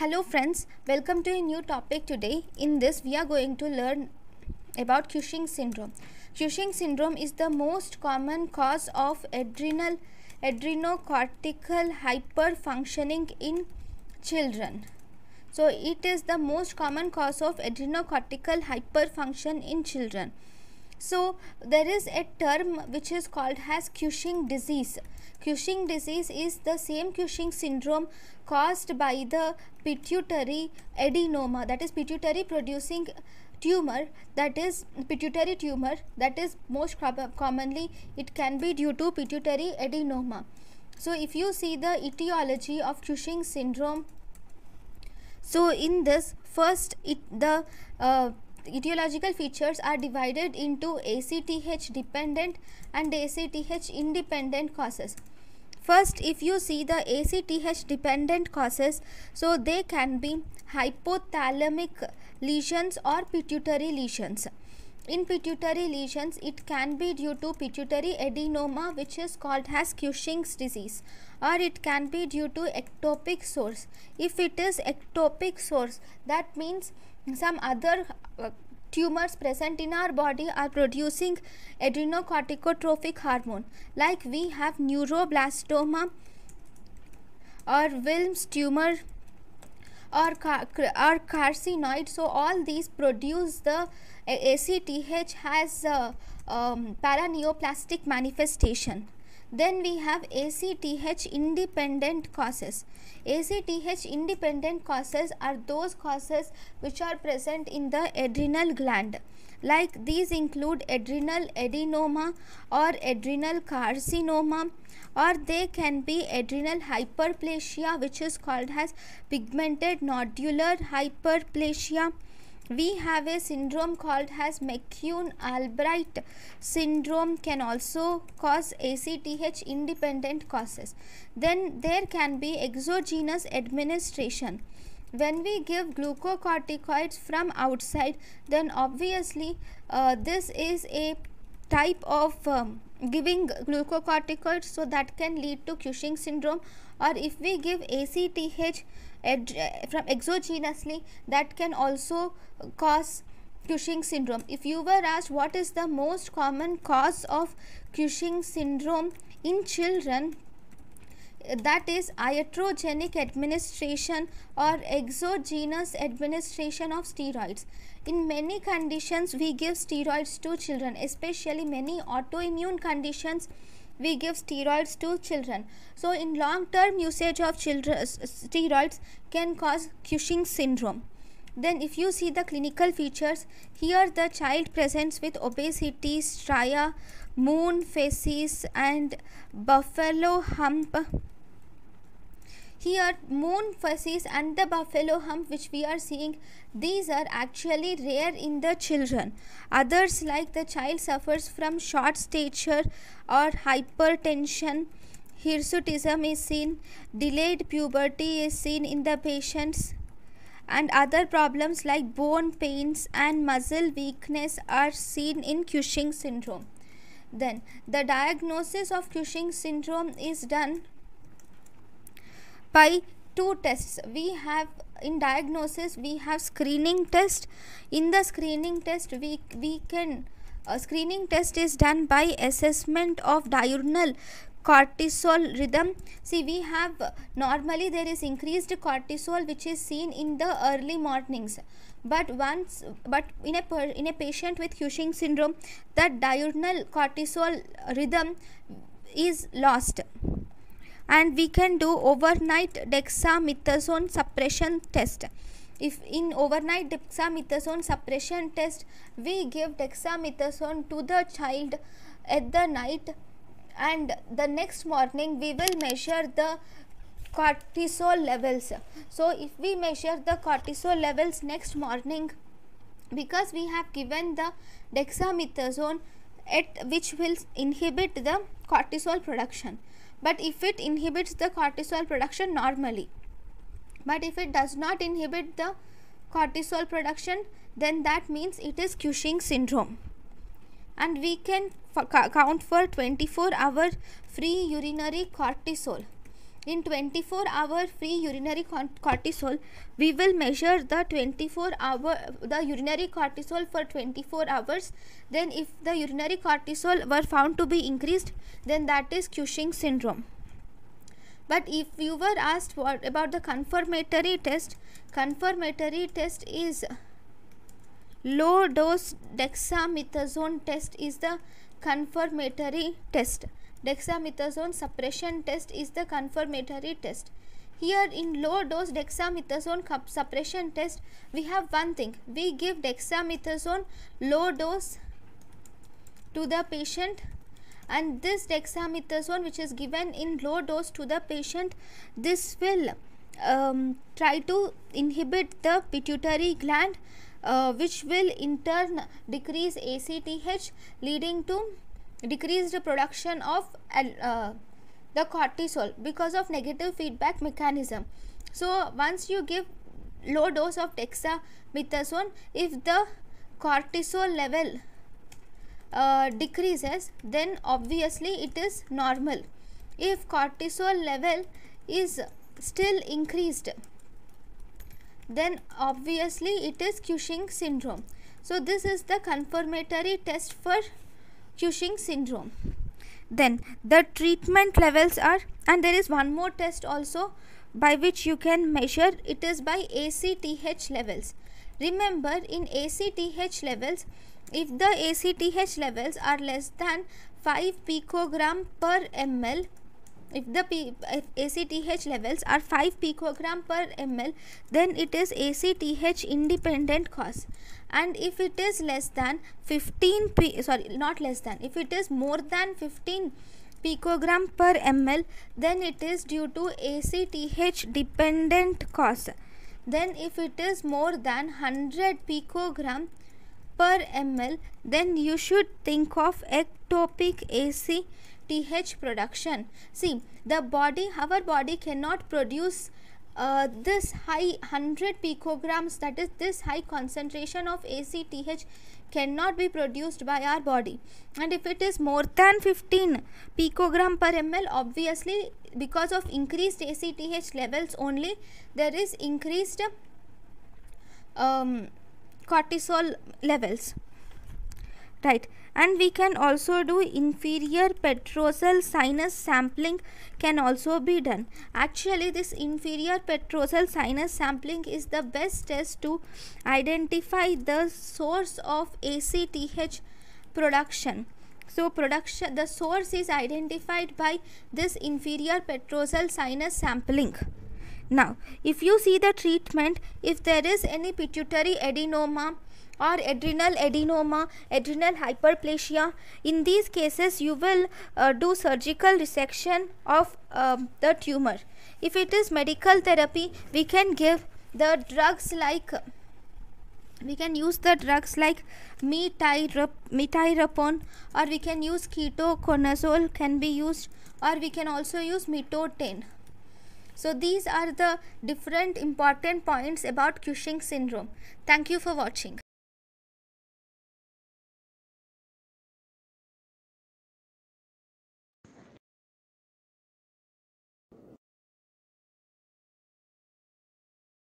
Hello friends, welcome to a new topic today. In this we are going to learn about Cushing syndrome. Cushing syndrome is the most common cause of adrenal adrenocortical hyperfunctioning in children. So it is the most common cause of adrenocortical hyperfunction in children. So there is a term which is called as Cushing disease. Cushing disease is the same Cushing syndrome caused by the pituitary adenoma that is pituitary producing tumor that is pituitary tumor that is most commonly it can be due to pituitary adenoma. So if you see the etiology of Cushing syndrome so in this first it, the uh, etiological features are divided into ACTH dependent and ACTH independent causes. First, if you see the ACTH dependent causes, so they can be hypothalamic lesions or pituitary lesions in pituitary lesions it can be due to pituitary adenoma which is called as cushing's disease or it can be due to ectopic source if it is ectopic source that means some other uh, tumors present in our body are producing adrenocorticotrophic hormone like we have neuroblastoma or wilms tumor or, car or carcinoid. So, all these produce the ACTH has uh, um, paraneoplastic manifestation. Then we have ACTH independent causes. ACTH independent causes are those causes which are present in the adrenal gland. Like these include adrenal adenoma or adrenal carcinoma or they can be adrenal hyperplasia which is called as pigmented nodular hyperplasia we have a syndrome called as McCune-Albright syndrome can also cause ACTH independent causes. Then there can be exogenous administration. When we give glucocorticoids from outside then obviously uh, this is a type of um, giving glucocorticoids so that can lead to Cushing syndrome or if we give ACTH from exogenously that can also cause Cushing syndrome. If you were asked what is the most common cause of Cushing syndrome in children that is iatrogenic administration or exogenous administration of steroids. In many conditions, we give steroids to children, especially many autoimmune conditions we give steroids to children. So, in long term usage of children, steroids can cause Cushing syndrome. Then, if you see the clinical features, here the child presents with obesity, stria, moon faces and buffalo hump here moon faces and the buffalo hump which we are seeing these are actually rare in the children others like the child suffers from short stature or hypertension hirsutism is seen delayed puberty is seen in the patients and other problems like bone pains and muscle weakness are seen in cushing syndrome then the diagnosis of Cushing syndrome is done by two tests. We have in diagnosis we have screening test. In the screening test we, we can a screening test is done by assessment of diurnal cortisol rhythm see we have normally there is increased cortisol which is seen in the early mornings but once but in a in a patient with Cushing syndrome that diurnal cortisol rhythm is lost and we can do overnight dexamethasone suppression test if in overnight dexamethasone suppression test we give dexamethasone to the child at the night and the next morning we will measure the cortisol levels so if we measure the cortisol levels next morning because we have given the dexamethasone at which will inhibit the cortisol production but if it inhibits the cortisol production normally but if it does not inhibit the cortisol production, then that means it is Cushing syndrome. And we can count for 24 hour free urinary cortisol. In 24 hour free urinary cortisol, we will measure the 24 hour the urinary cortisol for 24 hours. Then if the urinary cortisol were found to be increased, then that is Cushing syndrome but if you were asked what about the confirmatory test confirmatory test is low dose dexamethasone test is the confirmatory test dexamethasone suppression test is the confirmatory test here in low dose dexamethasone suppression test we have one thing we give dexamethasone low dose to the patient and this dexamethasone which is given in low dose to the patient this will um, try to inhibit the pituitary gland uh, which will in turn decrease ACTH leading to decreased production of uh, the cortisol because of negative feedback mechanism. So once you give low dose of dexamethasone if the cortisol level uh, decreases then obviously it is normal if cortisol level is still increased then obviously it is Cushing syndrome so this is the confirmatory test for Cushing syndrome then the treatment levels are and there is one more test also by which you can measure it is by ACTH levels remember in ACTH levels if the ACTH levels are less than 5 picogram per ml, if the P, if ACTH levels are 5 picogram per ml, then it is ACTH independent cause. And if it is less than 15, p, sorry, not less than, if it is more than 15 picogram per ml, then it is due to ACTH dependent cause. Then if it is more than 100 picogram per ml then you should think of ectopic ACTH production. See the body our body cannot produce uh, this high 100 picograms that is this high concentration of ACTH cannot be produced by our body and if it is more than 15 picogram per ml obviously because of increased ACTH levels only there is increased um, cortisol levels right and we can also do inferior petrosal sinus sampling can also be done actually this inferior petrosal sinus sampling is the best test to identify the source of ACTH production so production the source is identified by this inferior petrosal sinus sampling now, if you see the treatment, if there is any pituitary adenoma or adrenal adenoma, adrenal hyperplasia, in these cases you will uh, do surgical resection of uh, the tumor. If it is medical therapy, we can give the drugs like we can use the drugs like metirapone or we can use ketoconazole can be used or we can also use metoten so these are the different important points about Cushing syndrome. Thank you for watching.